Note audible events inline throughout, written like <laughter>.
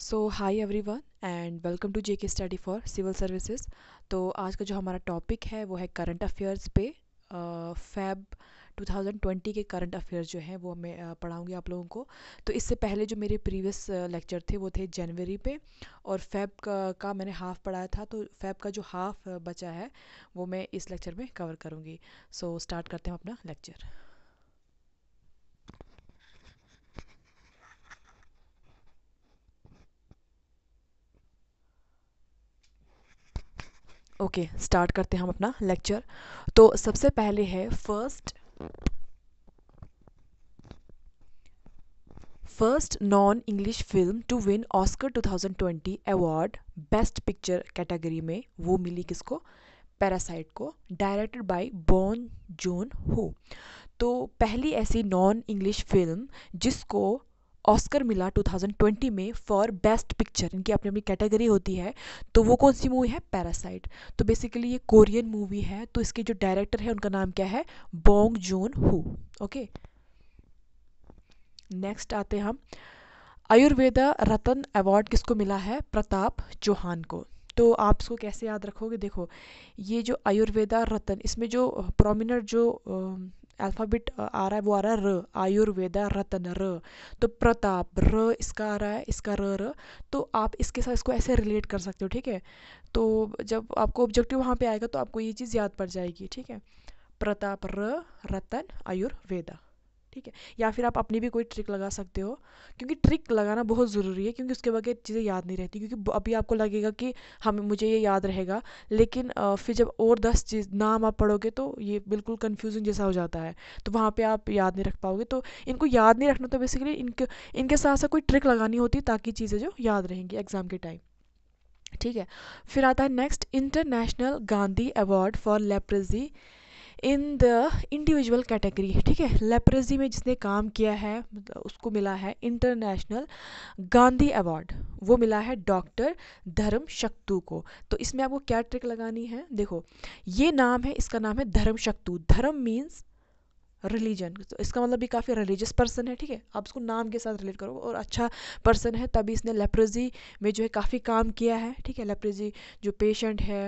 So hi everyone and welcome to J K study for civil services तो आज का जो हमारा टॉपिक है वो है करंट अफेयर्स पे फैब uh, 2020 के करंट अफेयर्स जो हैं वो मैं पढ़ाऊँगी आप लोगों को तो इससे पहले जो मेरे प्रीवियस लेक्चर थे वो थे जनवरी पे और फैब का, का मैंने हाफ़ पढ़ाया था तो फैब का जो हाफ़ बचा है वो मैं इस लेक्चर में कवर करूँगी सो so, स्टार्ट करते हैं अपना लेक्चर ओके okay, स्टार्ट करते हैं हम अपना लेक्चर तो सबसे पहले है first first non English film to win Oscar 2020 award best picture category में वो मिली किसको पैरासाइट को डायरेक्टेड बाय बॉन जोन हो तो पहली ऐसी नॉन इंग्लिश फिल्म जिसको ऑस्कर मिला 2020 में फॉर बेस्ट पिक्चर इनकी अपनी अपनी कैटेगरी होती है तो वो कौन सी मूवी है पैरासाइट तो बेसिकली ये कोरियन मूवी है तो इसके जो डायरेक्टर है उनका नाम क्या है Bong Joon Ho okay next आते हम आयुर्वेदा रतन अवार्ड किसको मिला है प्रताप चौहान को तो आप इसको कैसे याद रखोगे देखो ये जो आयुर्वेदा रतन इसमें जो प्रोमिनेंट जो अल्फ़ाबेट आ रहा है वो आ रहा है र आयुर्वेदा रतन र तो प्रताप र इसका आ रहा है इसका र र तो आप इसके साथ इसको ऐसे रिलेट कर सकते हो ठीक है तो जब आपको ऑब्जेक्टिव वहाँ पे आएगा तो आपको ये चीज़ याद पड़ जाएगी ठीक है प्रताप र रतन आयुर्वेदा ठीक है या फिर आप अपनी भी कोई ट्रिक लगा सकते हो क्योंकि ट्रिक लगाना बहुत ज़रूरी है क्योंकि उसके बगैर चीज़ें याद नहीं रहती क्योंकि अभी आपको लगेगा कि हम मुझे ये याद रहेगा लेकिन फिर जब और दस चीज़ नाम आप पढ़ोगे तो ये बिल्कुल कन्फ्यूजन जैसा हो जाता है तो वहाँ पर आप याद नहीं रख पाओगे तो इनको याद नहीं रखना तो बेसिकली इनके इनके साथ साथ कोई ट्रिक लगानी होती ताकि चीज़ें जो याद रहेंगी एग्ज़ाम के टाइम ठीक है फिर आता है next international Gandhi award for leprosy in the individual category ठीक है लेपरेजी में जिसने काम किया है मतलब उसको मिला है इंटरनेशनल गांधी अवार्ड वो मिला है डॉक्टर धर्म शक्तु को तो इसमें आपको क्या ट्रिक लगानी है देखो ये नाम है इसका नाम है धर्म शक्तु धर्म मीन्स रिलीजन तो इसका मतलब भी काफ़ी रिलीजियस पर्सन है ठीक है आप उसको नाम के साथ रिलेट करो और अच्छा पर्सन है तभी इसने लेप्रोजी में जो है काफ़ी काम किया है ठीक है लेप्रोजी जो पेशेंट है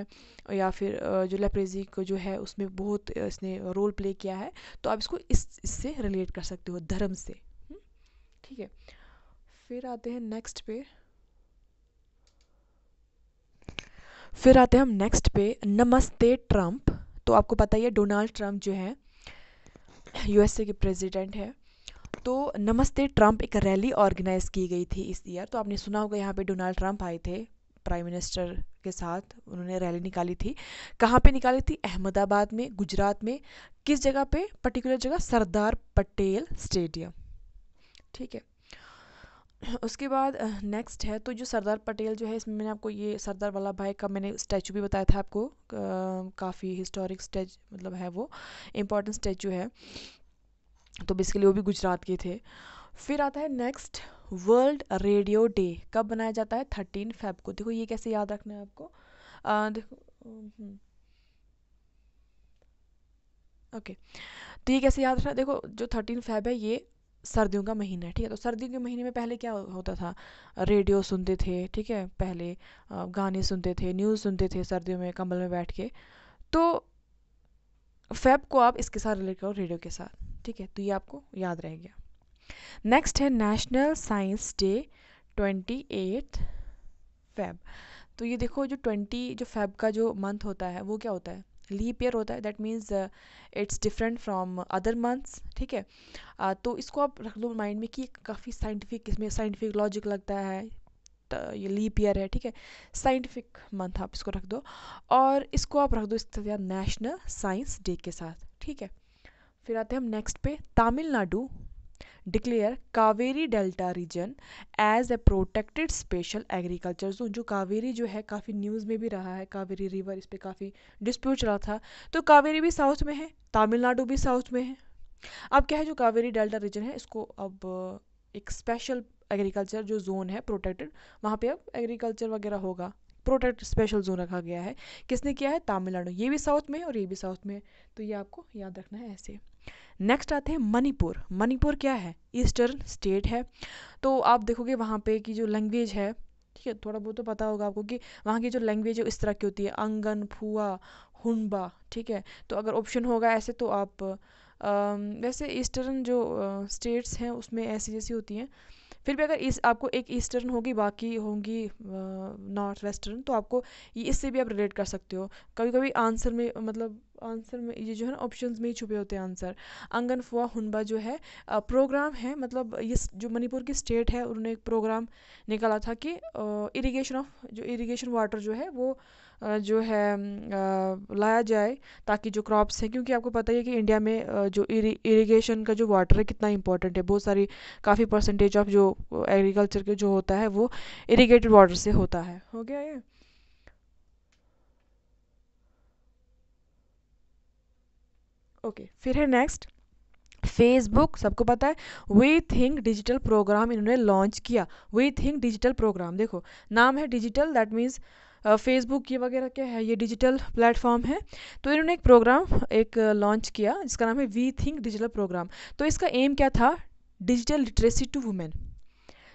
या फिर जो लेप्रेजी को जो है उसमें बहुत इसने रोल प्ले किया है तो आप इसको इस इससे रिलेट कर सकते हो धर्म से हम्म? ठीक है फिर आते हैं नेक्स्ट पे फिर आते हैं हम नेक्स्ट पे नमस्ते ट्रम्प तो आपको पता ही है डोनाल्ड ट्रम्प जो है यूएसए के प्रेसिडेंट हैं तो नमस्ते ट्रंप एक रैली ऑर्गेनाइज की गई थी इस ईयर तो आपने सुना होगा यहाँ पे डोनाल्ड ट्रंप आए थे प्राइम मिनिस्टर के साथ उन्होंने रैली निकाली थी कहाँ पे निकाली थी अहमदाबाद में गुजरात में किस जगह पे पर्टिकुलर जगह सरदार पटेल स्टेडियम ठीक है <clears throat> उसके बाद नेक्स्ट है तो जो सरदार पटेल जो है इसमें मैंने आपको ये सरदार वल्लभ भाई का मैंने स्टैचू भी बताया था आपको काफ़ी हिस्टोरिक स्टैच मतलब है वो इम्पोर्टेंट स्टैचू है तो बेसिकली वो भी गुजरात के थे फिर आता है नेक्स्ट वर्ल्ड रेडियो डे कब मनाया जाता है थर्टीन फेब को देखो ये कैसे याद रखना है आपको आ, देखो ओके तो ये कैसे याद रखना देखो जो थर्टीन फेब है ये सर्दियों का महीना है ठीक है तो सर्दियों के महीने में पहले क्या होता था रेडियो सुनते थे ठीक है पहले गाने सुनते थे न्यूज़ सुनते थे सर्दियों में कंबल में बैठ के तो फैब को आप इसके साथ रिलेट करो रेडियो के साथ ठीक है तो ये आपको याद रह गया नेक्स्ट है national science day twenty eight Feb तो ये देखो जो ट्वेंटी जो फैब का जो मंथ होता है वो क्या होता है लीप ईयर होता है that means it's different from other months ठीक है uh, तो इसको आप रख लो माइंड में कि काफ़ी साइंटिफिक इसमें साइंटिफिक लॉजिक लगता है तो ये लीप ईयर है ठीक है साइंटिफिक मंथ आप इसको रख दो और इसको आप रख दो इस तरह नेशनल साइंस डे के साथ ठीक है फिर आते हैं हम नेक्स्ट पे Tamil Nadu declare Kaveri delta region as a protected special agriculture zone जो कावेरी जो है काफ़ी न्यूज़ में भी रहा है कावेरी रिवर इस पर काफ़ी डिस्प्यूट चला था तो कावेरी भी साउथ में है तमिलनाडु भी साउथ में है अब क्या है जो कावेरी डेल्टा रीजन है इसको अब एक स्पेशल एग्रीकल्चर जो जोन है प्रोटेक्टेड वहाँ पे अब एग्रीकल्चर वगैरह होगा प्रोटेक्ट स्पेशल जोन रखा गया है किसने किया है तमिलनाडु ये भी साउथ में है और ये भी साउथ में है तो ये आपको याद रखना है ऐसे नेक्स्ट आते हैं मणिपुर मणिपुर क्या है ईस्टर्न स्टेट है तो आप देखोगे वहाँ पे कि जो लैंग्वेज है ठीक है थोड़ा बहुत तो पता होगा आपको कि वहाँ की जो लैंग्वेज है इस तरह की होती है अंगन फुआ हुनबा ठीक है तो अगर ऑप्शन होगा ऐसे तो आप आ, वैसे ईस्टर्न जो स्टेट्स हैं उसमें ऐसी जैसी होती हैं फिर भी अगर इस आपको एक ईस्टर्न होगी बाकी होंगी नॉर्थ वेस्टर्न तो आपको ये इससे भी आप रिलेट कर सकते हो कभी कभी आंसर में मतलब आंसर में ये जो है ना ऑप्शंस में ही छुपे होते हैं आंसर अंगन फुआ हुनबा जो है प्रोग्राम है मतलब ये जो मणिपुर की स्टेट है उन्होंने एक प्रोग्राम निकाला था कि इरीगेशन ऑफ जो इरीगेशन वाटर जो है वो जो है लाया जाए ताकि जो क्रॉप्स हैं क्योंकि आपको पता ही है कि इंडिया में जो इरिगेशन का जो वाटर है कितना इंपॉर्टेंट है बहुत सारी काफ़ी परसेंटेज ऑफ जो एग्रीकल्चर के जो होता है वो इरिगेटेड वाटर से होता है हो गया ये ओके फिर है नेक्स्ट फेसबुक सबको पता है वी थिंक डिजिटल प्रोग्राम इन्होंने लॉन्च किया वी थिंक डिजिटल प्रोग्राम देखो नाम है डिजिटल दैट मीन्स फेसबुक ये वगैरह क्या है ये डिजिटल प्लेटफॉर्म है तो इन्होंने एक प्रोग्राम एक लॉन्च किया जिसका नाम है वी थिंक डिजिटल प्रोग्राम तो इसका एम क्या था डिजिटल लिटरेसी टू वुमेन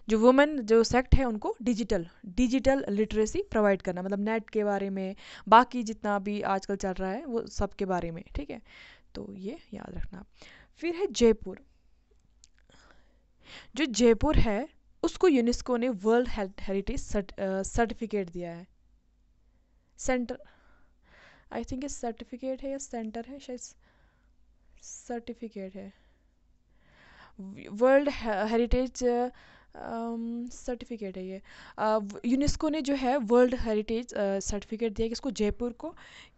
जो वुमेन जो सेक्ट है उनको डिजिटल डिजिटल लिटरेसी प्रोवाइड करना मतलब नेट के बारे में बाकी जितना भी आजकल चल रहा है वो सब के बारे में ठीक है तो ये याद रखना फिर है जयपुर जो जयपुर है उसको यूनेस्को ने वर्ल्ड हेरिटेज सर्टिफिकेट दिया है सेंटर आई थिंक ये सर्टिफिकेट है या सेंटर है शायद सर्टिफिकेट है वर्ल्ड हेरिटेज सर्टिफिकेट है ये यूनेस्को uh, ने जो है वर्ल्ड हेरिटेज सर्टिफिकेट दिया किसको जयपुर को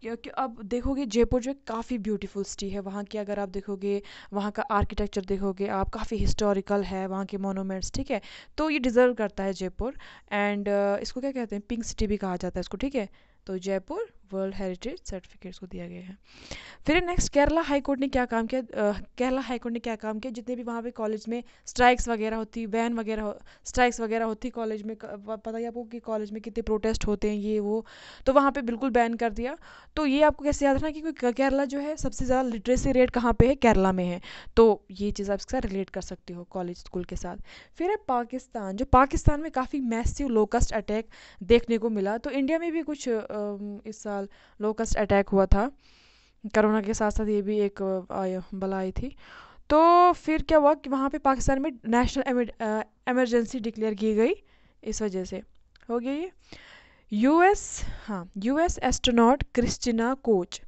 क्योंकि अब देखोगे जयपुर जो है काफ़ी ब्यूटीफुल सिटी है वहाँ की अगर आप देखोगे वहाँ का आर्किटेक्चर देखोगे आप काफ़ी हिस्टोरिकल है वहाँ के मोनोमेंट्स ठीक है तो ये डिज़र्व करता है जयपुर एंड uh, इसको क्या कहते हैं पिंक सिटी भी कहा जाता है इसको ठीक है तो जयपुर वर्ल्ड हेरिटेज सर्टिफिकेट्स को दिया गया है फिर नेक्स्ट केरला हाई कोर्ट ने क्या काम किया केरला हाई कोर्ट ने क्या काम किया जितने भी वहाँ पे कॉलेज में स्ट्राइक्स वगैरह होती बैन वगैरह हो, स्ट्राइक्स वगैरह होती कॉलेज में पता ही आपको कि कॉलेज में कितने प्रोटेस्ट होते हैं ये वो तो वहाँ पर बिल्कुल बैन कर दिया तो ये आपको कैसे याद रखना कि केरला जो है सबसे ज़्यादा लिटरेसी रेट कहाँ पर है केरला में है तो ये चीज़ आप इसके साथ रिलेट कर सकते हो कॉलेज स्कूल के साथ फिर है पाकिस्तान जो पाकिस्तान में काफ़ी मैसिव लोकस्ट अटैक देखने को मिला तो इंडिया में भी कुछ इस साल साल लोकस्ट अटैक हुआ था करोना के साथ साथ ये भी एक बला आई थी तो फिर क्या हुआ कि वहाँ पे पाकिस्तान में नेशनल एमरजेंसी डिक्लेयर की गई इस वजह से हो गया ये यूएस हाँ यूएस एस्ट्रोनॉट क्रिस्टिना कोच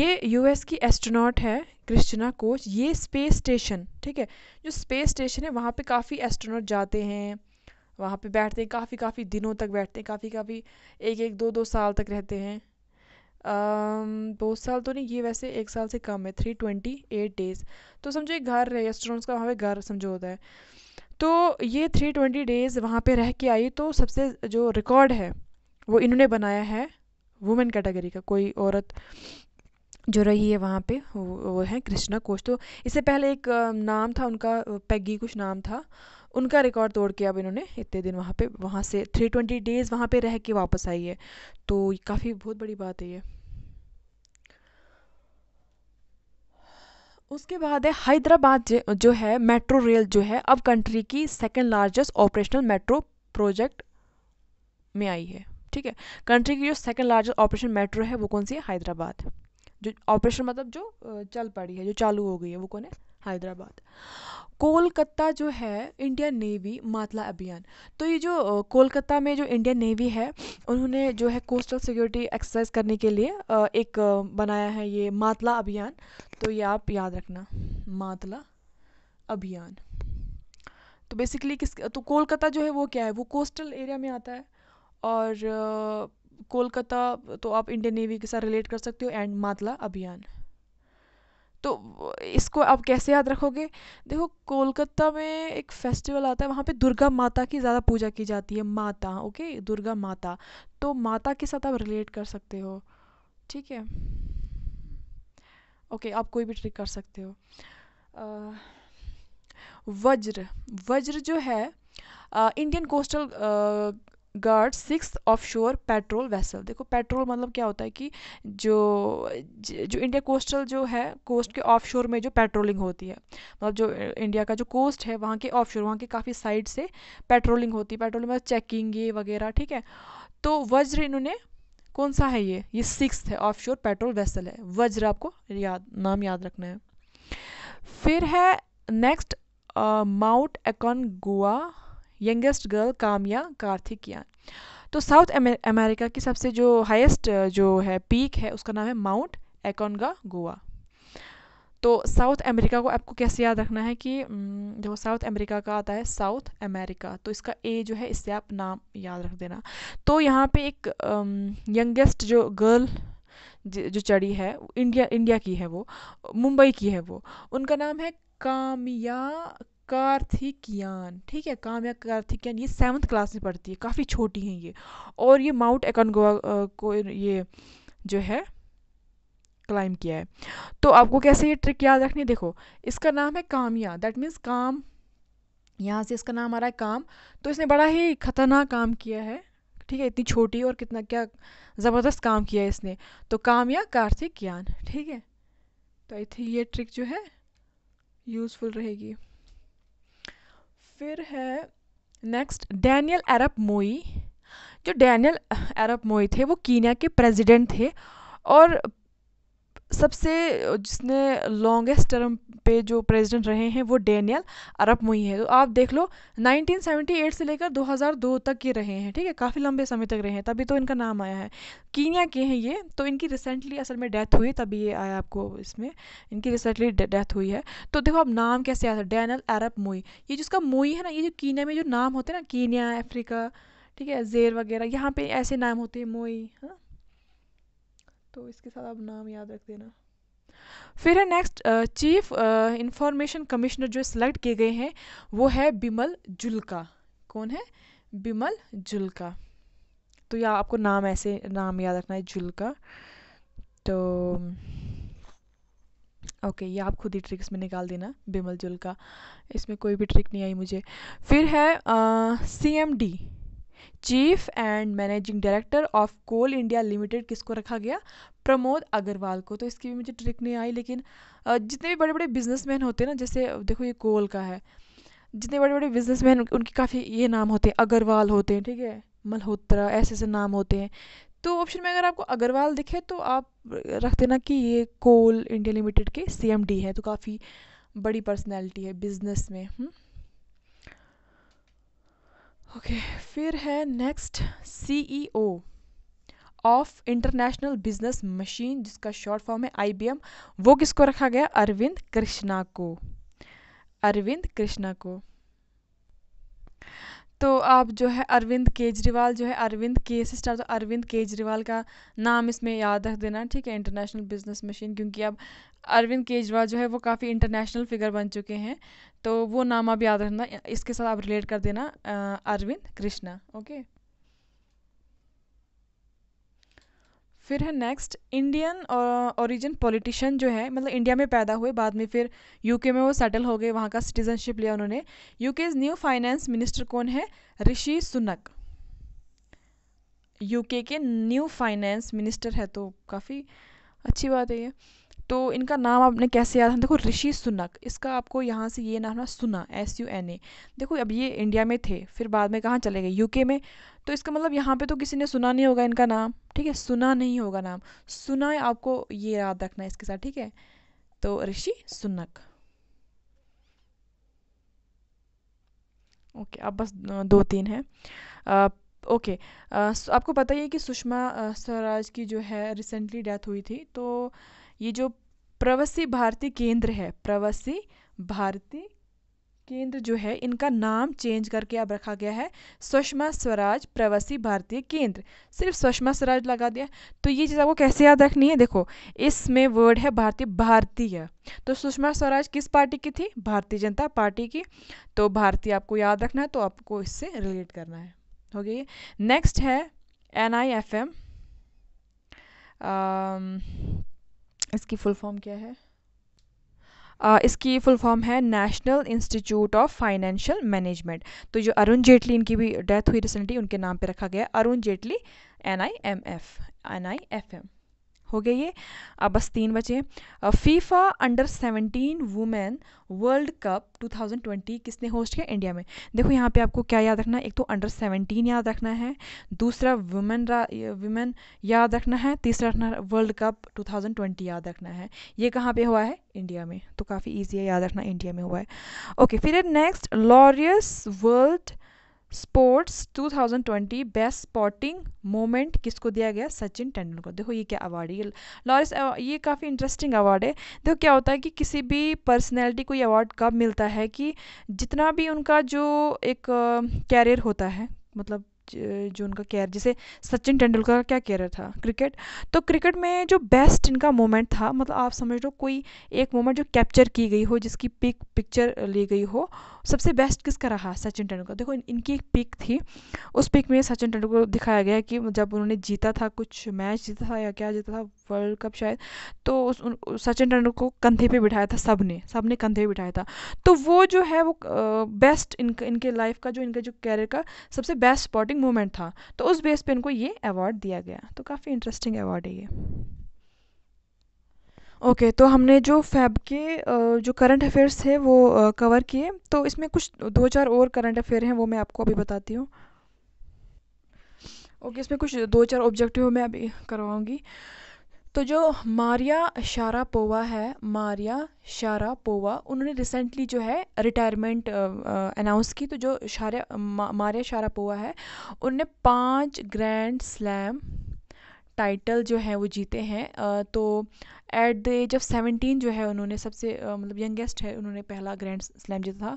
ये यूएस की एस्ट्रोनॉट है क्रिस्टिना कोच ये स्पेस स्टेशन ठीक है जो स्पेस स्टेशन है वहाँ पे काफ़ी एस्ट्रोनॉट जाते हैं वहाँ पे बैठते हैं काफ़ी काफ़ी दिनों तक बैठते हैं काफ़ी काफ़ी एक एक दो दो साल तक रहते हैं दो साल तो नहीं ये वैसे एक साल से कम है थ्री ट्वेंटी एट डेज़ तो समझो एक घर है का वहाँ पे घर समझो होता है तो ये थ्री ट्वेंटी डेज़ वहाँ पे रह के आई तो सबसे जो रिकॉर्ड है वो इन्होंने बनाया है वुमेन कैटेगरी का कोई औरत जो रही है वहाँ पे वो, वो है कृष्णा कोच तो इससे पहले एक नाम था उनका पैगी कुछ नाम था उनका रिकॉर्ड तोड़ के अब इन्होंने इतने दिन वहाँ पे वहाँ से थ्री ट्वेंटी डेज़ वहाँ पे रह के वापस आई है तो काफ़ी बहुत बड़ी बात है ये उसके बाद है हैदराबाद जो है मेट्रो रेल जो है अब कंट्री की second largest operational metro project में आई है ठीक है कंट्री की जो सेकेंड लार्जेस्ट ऑपरेशन मेट्रो है वो कौन सी है हैदराबाद जो ऑपरेशन मतलब जो चल पड़ी है जो चालू हो गई है वो कौन है हैदराबाद कोलकाता जो है इंडियन नेवी मातला अभियान तो ये जो कोलकाता में जो इंडियन नेवी है उन्होंने जो है कोस्टल सिक्योरिटी एक्सरसाइज करने के लिए एक बनाया है ये मातला अभियान तो ये आप याद रखना मातला अभियान तो बेसिकली किस तो कोलकाता जो है वो क्या है वो कोस्टल एरिया में आता है और कोलकाता तो आप इंडियन नेवी के साथ रिलेट कर सकते हो एंड मातला अभियान तो इसको आप कैसे याद रखोगे देखो कोलकाता में एक फेस्टिवल आता है वहाँ पे दुर्गा माता की ज़्यादा पूजा की जाती है माता ओके दुर्गा माता तो माता के साथ आप रिलेट कर सकते हो ठीक है ओके आप कोई भी ट्रिक कर सकते हो आ, वज्र वज्र जो है Indian coastal guard six offshore patrol vessel देखो पेट्रोल मतलब क्या होता है कि जो जो इंडिया कोस्टल जो है कोस्ट के ऑफ शोर में जो पेट्रोलिंग होती है मतलब जो इंडिया का जो कोस्ट है वहाँ के ऑफ शोर वहाँ के काफ़ी साइड से पेट्रोलिंग होती है पेट्रोलिंग मतलब चेकिंग ये वगैरह ठीक है तो वज्र इन्होंने कौन सा है ये ये सिक्स है ऑफ शोर पेट्रोल वेसल है वज्र आपको याद नाम याद रखना है फिर है नेक्स्ट माउंट एकन गोवा यंगेस्ट गर्ल काम्या कार्थिकियान तो साउथ अमेरिका की सबसे जो हाईएस्ट जो है पीक है उसका नाम है माउंट एकोनगा गोवा तो साउथ अमेरिका को आपको कैसे याद रखना है कि जो साउथ अमेरिका का आता है साउथ अमेरिका तो इसका ए जो है इससे आप नाम याद रख देना तो यहाँ पे एक यंगेस्ट जो गर्ल जो चढ़ी है इंडिया इंडिया की है वो मुंबई की है वो उनका नाम है कामिया कार्थिकियान ठीक है काम्या कार्थिकियान ये सेवन्थ क्लास में पढ़ती है काफ़ी छोटी हैं ये और ये माउंट एकोनगोवा को ये जो है क्लाइम किया है तो आपको कैसे ये ट्रिक याद रखनी देखो इसका नाम है कामया दैट मीन्स काम यहाँ से इसका नाम आ रहा है काम तो इसने बड़ा ही खतरनाक काम किया है ठीक है इतनी छोटी और कितना क्या ज़बरदस्त काम किया है इसने तो कामया कार्थिक ज्ञान ठीक है तो आई थिंक ये ट्रिक जो है यूज़फुल रहेगी फिर है नेक्स्ट डैनियल अरब मोई जो डैनियल अरब मोई थे वो कीनिया के प्रेसिडेंट थे और सबसे जिसने लॉन्गेस्ट टर्म पे जो प्रेसिडेंट रहे हैं वो डेनियल अरब मुई है तो आप देख लो 1978 से लेकर 2002 तक ये रहे हैं ठीक है काफ़ी लंबे समय तक रहे हैं तभी तो इनका नाम आया है कीनिया के हैं ये तो इनकी रिसेंटली असल में डेथ हुई तभी ये आया आपको इसमें इनकी रिसेंटली डेथ हुई है तो देखो अब नाम कैसे आता है अरब मुई ये जिसका मुई है ना ये जो कीनिया में जो नाम होते हैं ना कीनिया अफ्रीका ठीक है जेर वगैरह यहाँ पर ऐसे नाम होते हैं मोई हाँ तो इसके साथ आप नाम याद रख देना फिर है नेक्स्ट चीफ इंफॉर्मेशन कमिश्नर जो सिलेक्ट किए गए हैं वो है बिमल जुल्का कौन है बिमल जुल्का तो या आपको नाम ऐसे नाम याद रखना है जुल्का तो ओके ये आप खुद ही ट्रिक्स में निकाल देना बिमल जुल्का इसमें कोई भी ट्रिक नहीं आई मुझे फिर है C M D chief and managing director of Coal India Limited किसको रखा गया प्रमोद अग्रवाल को तो इसकी भी मुझे ट्रिक नहीं आई लेकिन जितने भी बड़े बड़े बिजनेसमैन होते हैं ना जैसे देखो ये कोल का है जितने बड़े बड़े बिजनेसमैन उनके काफ़ी ये नाम होते हैं अग्रवाल होते हैं ठीक है मल्होत्रा ऐसे ऐसे नाम होते हैं तो ऑप्शन में अगर आपको अग्रवाल दिखे तो आप रख देना कि ये कोल इंडिया लिमिटेड के सी है तो काफ़ी बड़ी पर्सनैलिटी है बिजनेस में हुँ? हम्म। ओके फिर है next CEO of international business machine जिसका शॉर्ट फॉर्म है आईबीएम वो किसको रखा गया अरविंद कृष्णा को अरविंद कृष्णा को तो आप जो है अरविंद केजरीवाल जो है अरविंद के से स्टार्ट तो अरविंद केजरीवाल का नाम इसमें याद रख देना ठीक है इंटरनेशनल बिजनेस मशीन क्योंकि अब अरविंद केजरीवाल जो है वो काफ़ी इंटरनेशनल फिगर बन चुके हैं तो वो नाम आप याद रखना इसके साथ आप रिलेट कर देना अरविंद कृष्णा ओके फिर है नेक्स्ट इंडियन ओरिजिन पॉलिटिशियन जो है मतलब इंडिया में पैदा हुए बाद में फिर यूके में वो सेटल हो गए वहाँ का सिटीजनशिप लिया उन्होंने UK is new finance minister कौन है ऋषि सुनक यूके के न्यू फाइनेंस मिनिस्टर है तो काफ़ी अच्छी बात है ये तो इनका नाम आपने कैसे याद है देखो ऋषि सुनक इसका आपको यहाँ से ये नाम ना सुना एस यू एन ए देखो अब ये इंडिया में थे फिर बाद में कहाँ चले गए यूके में तो इसका मतलब यहाँ पे तो किसी ने सुना नहीं होगा इनका नाम ठीक है सुना नहीं होगा नाम सुना है आपको ये याद रखना है इसके साथ ठीक है तो ऋषि सुनक ओके अब बस दो तीन है आ, ओके आ, आपको पता ही है कि सुषमा स्वराज की जो है रिसेंटली डेथ हुई थी तो ये जो प्रवासी भारती केंद्र है प्रवासी भारतीय केंद्र जो है इनका नाम चेंज करके अब रखा गया है सुषमा स्वराज प्रवासी भारतीय केंद्र सिर्फ सुषमा स्वराज लगा दिया तो ये चीज़ आपको कैसे याद रखनी है देखो इसमें वर्ड है भारतीय भारतीय तो सुषमा स्वराज किस पार्टी की थी भारतीय जनता पार्टी की तो भारतीय आपको याद रखना है तो आपको इससे रिलेट करना है हो गई नेक्स्ट है एन आई एफ एम इसकी फुल फॉर्म क्या है इसकी फुल फॉर्म है national institute of financial management तो जो अरुण जेटली इनकी भी डेथ हुई रिसेंटली उनके नाम पे रखा गया Arun Jaitley N I M F N I F M हो गई है अब बस तीन बचे FIFA under seventeen women world cup 2020 किसने होस्ट किया इंडिया में देखो यहाँ पे आपको क्या याद रखना है एक तो अंडर सेवनटीन याद रखना है दूसरा वुमेन वुमेन याद रखना है तीसरा रखना वर्ल्ड कप 2020 याद रखना है ये कहाँ पे हुआ है इंडिया में तो काफ़ी ईजी है याद रखना इंडिया में हुआ है ओके फिर next Laureus world sports 2020 best sporting moment किसको दिया गया सचिन को देखो ये क्या अवार्ड है ये लॉरेंस ये काफ़ी इंटरेस्टिंग अवार्ड है देखो क्या होता है कि किसी भी पर्सनैलिटी को ये अवार्ड कब मिलता है कि जितना भी उनका जो एक कैरियर होता है मतलब जो उनका कैर जैसे सचिन तेंदुलकर का क्या कैरियर था क्रिकेट तो क्रिकेट में जो बेस्ट इनका मोमेंट था मतलब आप समझ लो कोई एक मोमेंट जो कैप्चर की गई हो जिसकी पिक पिक्चर ली गई हो सबसे बेस्ट किसका रहा सचिन तेंदुलकर देखो इन, इनकी एक पिक थी उस पिक में सचिन तेंदुलकर को दिखाया गया कि जब उन्होंने जीता था कुछ मैच जीता था या क्या जीता था वर्ल्ड कप शायद तो उस सचिन तेंदुलकर को कंधे पे बिठाया था सब ने सब ने कंधे पे बिठाया था तो वो जो है वो बेस्ट इनके इनके लाइफ का जो इनका जो कैरियर का सबसे बेस्ट स्पॉटिंग मूवमेंट था तो उस बेस पे इनको ये अवार्ड दिया गया तो काफ़ी इंटरेस्टिंग अवार्ड है ये ओके okay, तो हमने जो फैब के जो करंट अफेयर्स थे वो कवर किए तो इसमें कुछ दो चार और करंट अफेयर हैं वो मैं आपको अभी बताती हूँ ओके okay, इसमें कुछ दो चार ऑब्जेक्टिव मैं अभी करवाऊँगी तो जो मारिया शारापोवा है मारिया शारापोवा उन्होंने रिसेंटली जो है रिटायरमेंट अनाउंस की तो जो शारा मारिया शारापोवा है उनने पांच ग्रैंड स्लैम टाइटल जो है वो जीते हैं तो at the age of seventeen जो है उन्होंने सबसे मतलब यंगेस्ट है उन्होंने पहला ग्रैंड स्लैम जीता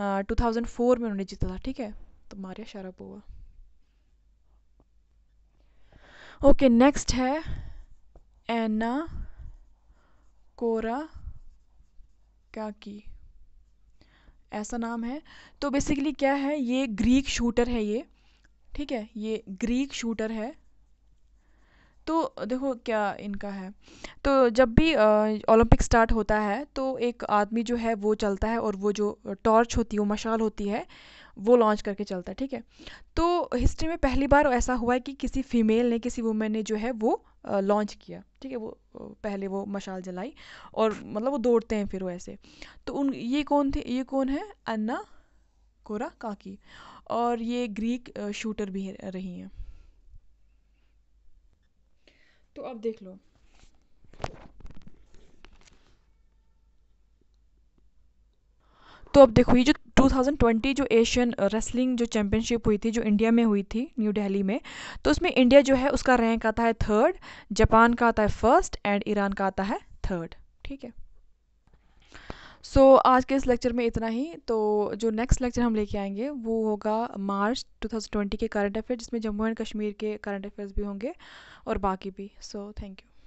था टू थाउजेंड फोर में उन्होंने जीता था ठीक है तो मारिया शारापोवा ओके नेक्स्ट है एना कोरा काकी ऐसा नाम है तो बेसिकली क्या है ये ग्रीक शूटर है ये ठीक है ये ग्रीक शूटर है तो देखो क्या इनका है तो जब भी ओलंपिक स्टार्ट होता है तो एक आदमी जो है वो चलता है और वो जो टॉर्च होती है वो मशाल होती है वो लॉन्च करके चलता है ठीक है तो हिस्ट्री में पहली बार ऐसा हुआ है कि किसी फीमेल ने किसी वुमेन ने जो है वो लॉन्च किया ठीक है वो पहले वो मशाल जलाई और मतलब वो दौड़ते हैं फिर वो ऐसे तो उन ये कौन थे ये कौन है अन्ना कोरा काकी और ये ग्रीक शूटर भी रही हैं तो अब देख लो तो अब देखो ये जो 2020 जो एशियन रेसलिंग uh, जो चैंपियनशिप हुई थी जो इंडिया में हुई थी न्यू दिल्ली में तो उसमें इंडिया जो है उसका रैंक आता है थर्ड जापान का आता है फर्स्ट एंड ईरान का आता है थर्ड ठीक है सो so, आज के इस लेक्चर में इतना ही तो जो नेक्स्ट लेक्चर हम लेके आएंगे वो होगा मार्च 2020 के करंट अफेयर्स जिसमें जम्मू एंड कश्मीर के करंट अफेयर्स भी होंगे और बाकी भी सो थैंक यू